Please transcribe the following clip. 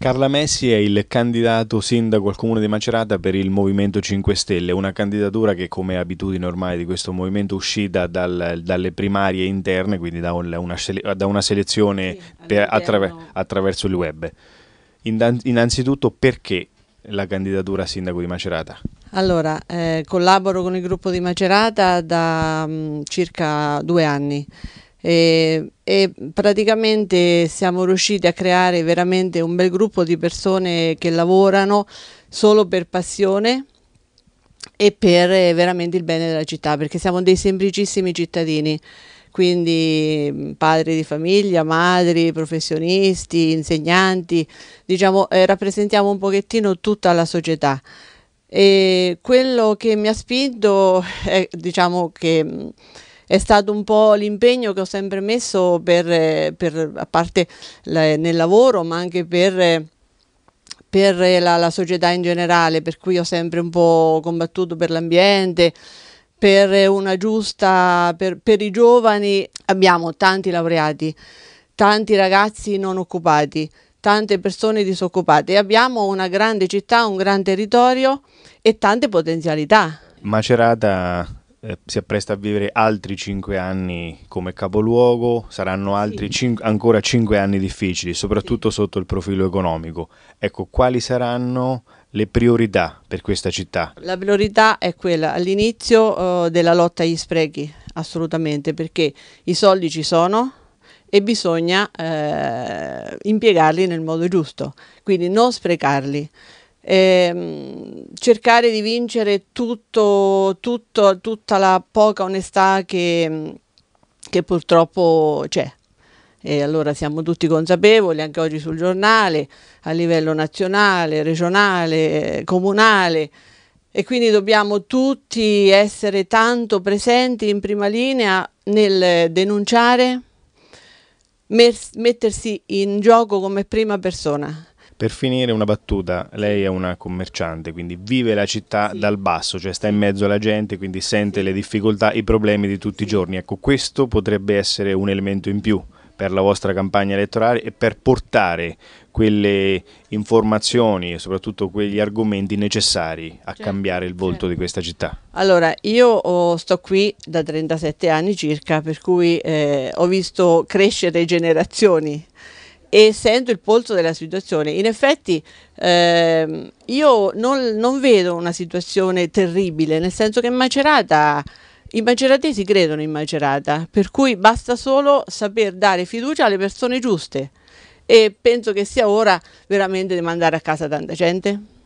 Carla Messi è il candidato sindaco al comune di Macerata per il Movimento 5 Stelle, una candidatura che come abitudine ormai di questo movimento uscì da, dal, dalle primarie interne, quindi da, una, da una, selezione sì, per, attraver, attraverso il web. Innanzitutto perché la candidatura a sindaco di Macerata? Allora, eh, collaboro con il gruppo di Macerata da mh, mm, circa due anni e, e, praticamente siamo riusciti a creare veramente un bel gruppo di persone che lavorano solo per passione e per eh, veramente il bene della città perché siamo dei semplicissimi cittadini quindi mm, padri di famiglia, madri, professionisti, insegnanti, diciamo eh, rappresentiamo un pochettino tutta la società. E quello che mi ha spinto è diciamo che mm, è stato un po' l'impegno che ho sempre messo per, eh, per a parte la, nel lavoro, ma anche per eh, per eh, la, la, società in generale, per cui ho sempre un po' combattuto per l'ambiente, per una giusta, per, per, i giovani. Abbiamo tanti laureati, tanti ragazzi non occupati, tante persone disoccupate. Abbiamo una grande città, un gran territorio e tante potenzialità. Macerata eh, si appresta a vivere altri cinque anni come capoluogo, saranno altri sì. cin- ancora cinque anni difficili, soprattutto sì. sotto il profilo economico. Ecco, quali saranno le priorità per questa città? La priorità è quella all'inizio eh, della lotta agli sprechi, assolutamente, perché i soldi ci sono e bisogna eh, impiegarli nel modo giusto, quindi non sprecarli ehm, cercare di vincere tutto, tutto, tutta la poca onestà che, che purtroppo c'è. E allora siamo tutti consapevoli, anche oggi sul giornale, a livello nazionale, regionale, comunale, e quindi dobbiamo tutti essere tanto presenti in prima linea nel denunciare, mettersi in gioco come prima persona. Per finire una battuta, lei è una commerciante, quindi vive la città sì. dal basso, cioè sta in mezzo alla gente, quindi sente le difficoltà, i problemi di tutti i giorni. Ecco, questo potrebbe essere un elemento in più per la vostra campagna elettorale e per portare quelle informazioni e soprattutto quegli argomenti necessari a certo, cambiare il volto certo. di questa città? Allora, io oh, sto qui da 37 anni circa, per cui eh, ho visto crescere generazioni e sento il polso della situazione. In effetti ehm, io non, non, vedo una situazione terribile, nel senso che Macerata, i maceratesi credono in Macerata, per cui basta solo saper dare fiducia alle persone giuste e penso che sia ora veramente di mandare a casa tanta gente.